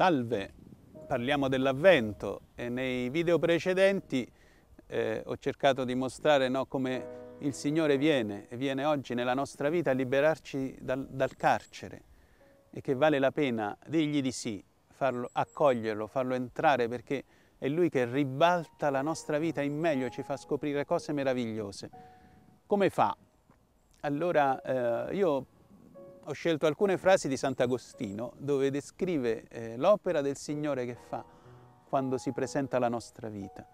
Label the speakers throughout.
Speaker 1: Salve, parliamo dell'Avvento e nei video precedenti eh, ho cercato di mostrare no, come il Signore viene e viene oggi nella nostra vita a liberarci dal, dal carcere e che vale la pena dirgli di sì, farlo, accoglierlo, farlo entrare perché è Lui che ribalta la nostra vita in meglio, ci fa scoprire cose meravigliose. Come fa? Allora eh, io ho scelto alcune frasi di Sant'Agostino dove descrive eh, l'opera del Signore che fa quando si presenta la nostra vita,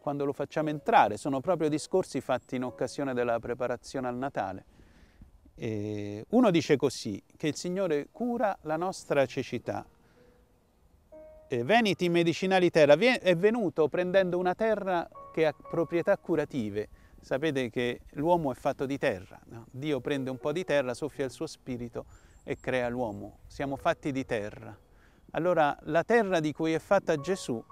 Speaker 1: quando lo facciamo entrare. Sono proprio discorsi fatti in occasione della preparazione al Natale. E uno dice così, che il Signore cura la nostra cecità. E veniti medicinali terra, è venuto prendendo una terra che ha proprietà curative, Sapete che l'uomo è fatto di terra, no? Dio prende un po' di terra, soffia il suo spirito e crea l'uomo. Siamo fatti di terra. Allora la terra di cui è fatta Gesù,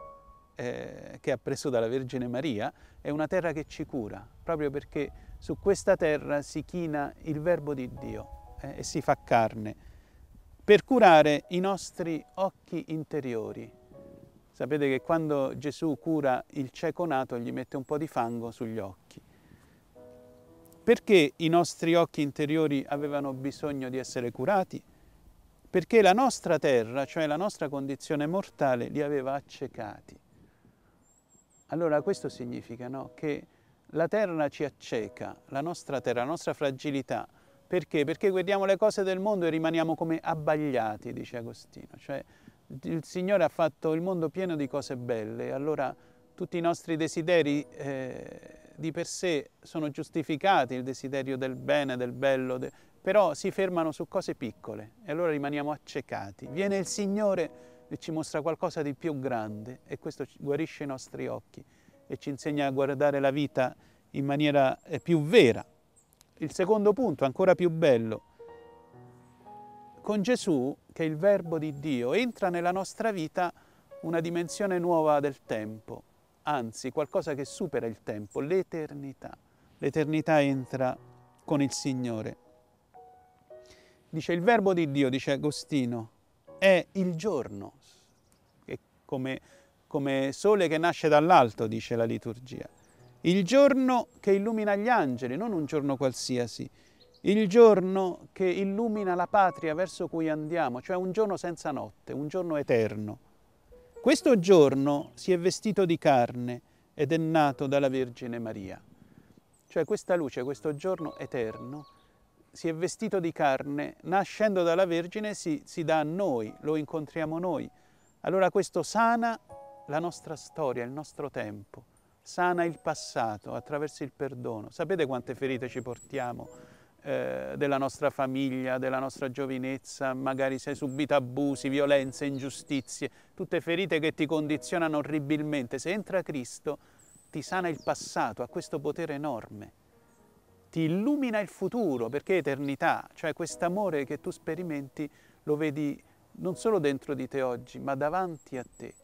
Speaker 1: eh, che ha preso dalla Vergine Maria, è una terra che ci cura, proprio perché su questa terra si china il Verbo di Dio eh, e si fa carne, per curare i nostri occhi interiori, Sapete che quando Gesù cura il cieco nato gli mette un po' di fango sugli occhi. Perché i nostri occhi interiori avevano bisogno di essere curati? Perché la nostra terra, cioè la nostra condizione mortale, li aveva accecati. Allora questo significa no? che la terra ci acceca, la nostra terra, la nostra fragilità. Perché? Perché guardiamo le cose del mondo e rimaniamo come abbagliati, dice Agostino. Cioè il Signore ha fatto il mondo pieno di cose belle, allora tutti i nostri desideri eh, di per sé sono giustificati il desiderio del bene, del bello, de... però si fermano su cose piccole e allora rimaniamo accecati. Viene il Signore e ci mostra qualcosa di più grande e questo guarisce i nostri occhi e ci insegna a guardare la vita in maniera eh, più vera. Il secondo punto, ancora più bello, con Gesù, che è il Verbo di Dio, entra nella nostra vita una dimensione nuova del tempo, anzi qualcosa che supera il tempo, l'eternità. L'eternità entra con il Signore. Dice il verbo di Dio, dice Agostino, è il giorno, che come, come sole che nasce dall'alto, dice la liturgia. Il giorno che illumina gli angeli, non un giorno qualsiasi, il giorno che illumina la patria verso cui andiamo, cioè un giorno senza notte, un giorno eterno. Questo giorno si è vestito di carne ed è nato dalla Vergine Maria. Cioè questa luce, questo giorno eterno, si è vestito di carne, nascendo dalla Vergine si, si dà a noi, lo incontriamo noi. Allora questo sana la nostra storia, il nostro tempo, sana il passato attraverso il perdono. Sapete quante ferite ci portiamo? Eh, della nostra famiglia, della nostra giovinezza, magari se hai subito abusi, violenze, ingiustizie, tutte ferite che ti condizionano orribilmente. Se entra Cristo ti sana il passato, ha questo potere enorme, ti illumina il futuro perché è eternità, cioè quest'amore che tu sperimenti lo vedi non solo dentro di te oggi, ma davanti a te.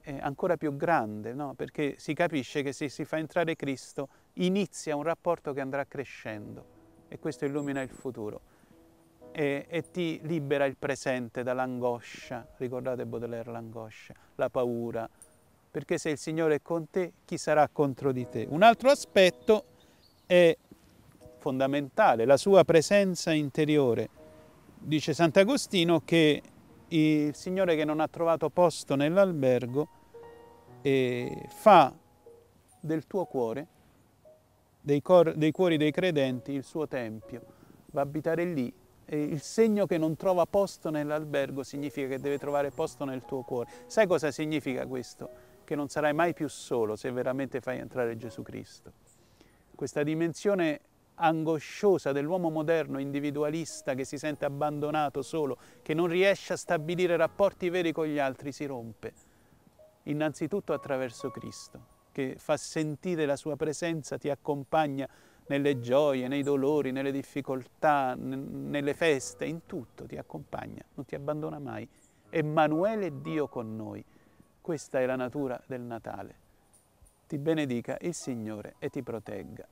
Speaker 1: È ancora più grande, no? perché si capisce che se si fa entrare Cristo inizia un rapporto che andrà crescendo e questo illumina il futuro e, e ti libera il presente dall'angoscia, ricordate Baudelaire l'angoscia, la paura, perché se il Signore è con te, chi sarà contro di te? Un altro aspetto è fondamentale, la sua presenza interiore. Dice Sant'Agostino che il Signore che non ha trovato posto nell'albergo eh, fa del tuo cuore dei, cor, dei cuori dei credenti il suo Tempio, va a abitare lì e il segno che non trova posto nell'albergo significa che deve trovare posto nel tuo cuore. Sai cosa significa questo? Che non sarai mai più solo se veramente fai entrare Gesù Cristo. Questa dimensione angosciosa dell'uomo moderno individualista che si sente abbandonato solo, che non riesce a stabilire rapporti veri con gli altri, si rompe innanzitutto attraverso Cristo che fa sentire la sua presenza, ti accompagna nelle gioie, nei dolori, nelle difficoltà, nelle feste, in tutto ti accompagna, non ti abbandona mai. Emanuele Dio con noi. Questa è la natura del Natale. Ti benedica il Signore e ti protegga.